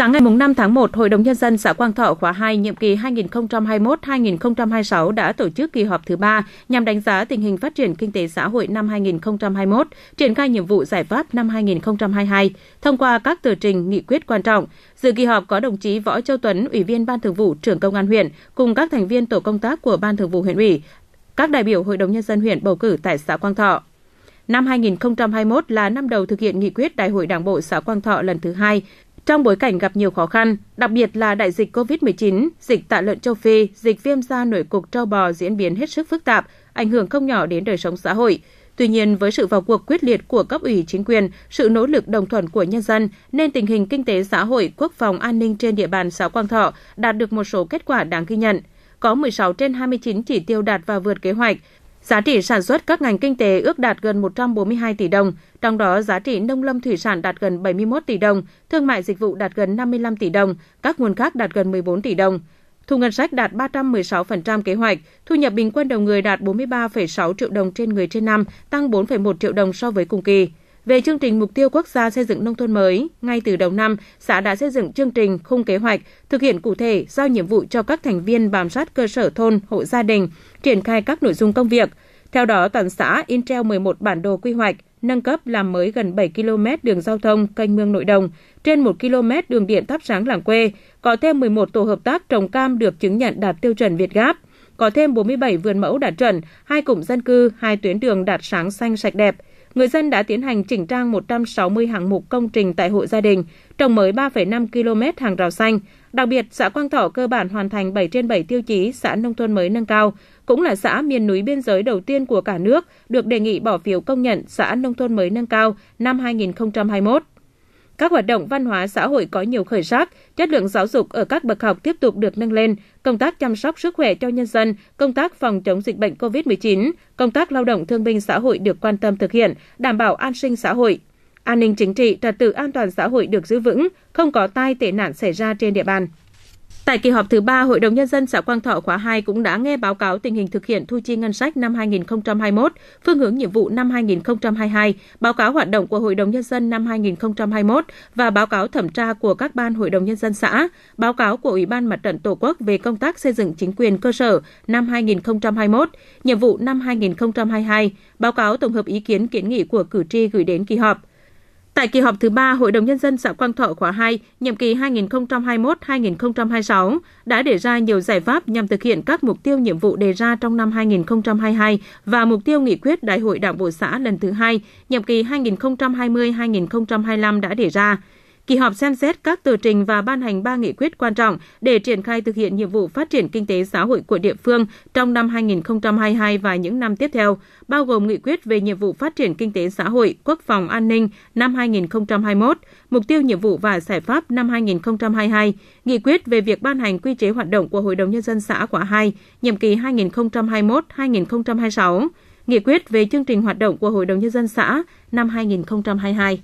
Sáng ngày 5 tháng 1, Hội đồng Nhân dân xã Quang Thọ khóa 2 nhiệm kỳ 2021-2026 đã tổ chức kỳ họp thứ 3 nhằm đánh giá tình hình phát triển kinh tế xã hội năm 2021, triển khai nhiệm vụ giải pháp năm 2022, thông qua các tờ trình nghị quyết quan trọng. Dự kỳ họp có đồng chí Võ Châu Tuấn, Ủy viên Ban Thường vụ trưởng Công an huyện, cùng các thành viên tổ công tác của Ban Thường vụ huyện ủy, các đại biểu Hội đồng Nhân dân huyện bầu cử tại xã Quang Thọ. Năm 2021 là năm đầu thực hiện nghị quyết Đại hội Đảng bộ xã Quang Thọ lần thứ hai, trong bối cảnh gặp nhiều khó khăn, đặc biệt là đại dịch COVID-19, dịch tả lợn châu Phi, dịch viêm da nổi cục trâu bò diễn biến hết sức phức tạp, ảnh hưởng không nhỏ đến đời sống xã hội. Tuy nhiên, với sự vào cuộc quyết liệt của cấp ủy chính quyền, sự nỗ lực đồng thuận của nhân dân, nên tình hình kinh tế xã hội, quốc phòng an ninh trên địa bàn xã Quang Thọ đạt được một số kết quả đáng ghi nhận. Có 16 trên 29 chỉ tiêu đạt và vượt kế hoạch, Giá trị sản xuất các ngành kinh tế ước đạt gần 142 tỷ đồng, trong đó giá trị nông lâm thủy sản đạt gần 71 tỷ đồng, thương mại dịch vụ đạt gần 55 tỷ đồng, các nguồn khác đạt gần 14 tỷ đồng. Thu ngân sách đạt 316% kế hoạch, thu nhập bình quân đầu người đạt 43,6 triệu đồng trên người trên năm, tăng 4,1 triệu đồng so với cùng kỳ. Về chương trình mục tiêu quốc gia xây dựng nông thôn mới, ngay từ đầu năm, xã đã xây dựng chương trình khung kế hoạch, thực hiện cụ thể giao nhiệm vụ cho các thành viên bám sát cơ sở thôn, hộ gia đình, triển khai các nội dung công việc. Theo đó, toàn xã in treo 11 bản đồ quy hoạch, nâng cấp làm mới gần 7 km đường giao thông canh mương nội đồng, trên 1 km đường điện thắp sáng làng quê, có thêm 11 tổ hợp tác trồng cam được chứng nhận đạt tiêu chuẩn Việt Gáp, có thêm 47 vườn mẫu đạt chuẩn, hai cụm dân cư, hai tuyến đường đạt sáng xanh sạch đẹp người dân đã tiến hành chỉnh trang 160 hạng mục công trình tại hộ gia đình, trồng mới 3,5 km hàng rào xanh. Đặc biệt, xã Quang Thọ cơ bản hoàn thành 7 trên 7 tiêu chí xã nông thôn mới nâng cao, cũng là xã miền núi biên giới đầu tiên của cả nước được đề nghị bỏ phiếu công nhận xã nông thôn mới nâng cao năm 2021. Các hoạt động văn hóa xã hội có nhiều khởi sắc, chất lượng giáo dục ở các bậc học tiếp tục được nâng lên, công tác chăm sóc sức khỏe cho nhân dân, công tác phòng chống dịch bệnh COVID-19, công tác lao động thương binh xã hội được quan tâm thực hiện, đảm bảo an sinh xã hội. An ninh chính trị, trật tự an toàn xã hội được giữ vững, không có tai tệ nạn xảy ra trên địa bàn. Tại kỳ họp thứ ba, Hội đồng Nhân dân xã Quang Thọ khóa 2 cũng đã nghe báo cáo tình hình thực hiện thu chi ngân sách năm 2021, phương hướng nhiệm vụ năm 2022, báo cáo hoạt động của Hội đồng Nhân dân năm 2021 và báo cáo thẩm tra của các ban Hội đồng Nhân dân xã, báo cáo của Ủy ban Mặt trận Tổ quốc về công tác xây dựng chính quyền cơ sở năm 2021, nhiệm vụ năm 2022, báo cáo tổng hợp ý kiến kiến nghị của cử tri gửi đến kỳ họp. Tại kỳ họp thứ ba Hội đồng Nhân dân xã Quang Thọ khóa 2, nhiệm kỳ 2021-2026 đã đề ra nhiều giải pháp nhằm thực hiện các mục tiêu nhiệm vụ đề ra trong năm 2022 và mục tiêu nghị quyết Đại hội Đảng Bộ xã lần thứ hai, nhiệm kỳ 2020-2025 đã đề ra. Kỳ họp xem xét các tờ trình và ban hành ba nghị quyết quan trọng để triển khai thực hiện nhiệm vụ phát triển kinh tế xã hội của địa phương trong năm 2022 và những năm tiếp theo, bao gồm nghị quyết về nhiệm vụ phát triển kinh tế xã hội, quốc phòng an ninh năm 2021, mục tiêu nhiệm vụ và giải pháp năm 2022, nghị quyết về việc ban hành quy chế hoạt động của Hội đồng nhân dân xã quả 2, nhiệm kỳ 2021-2026, nghị quyết về chương trình hoạt động của Hội đồng nhân dân xã năm 2022.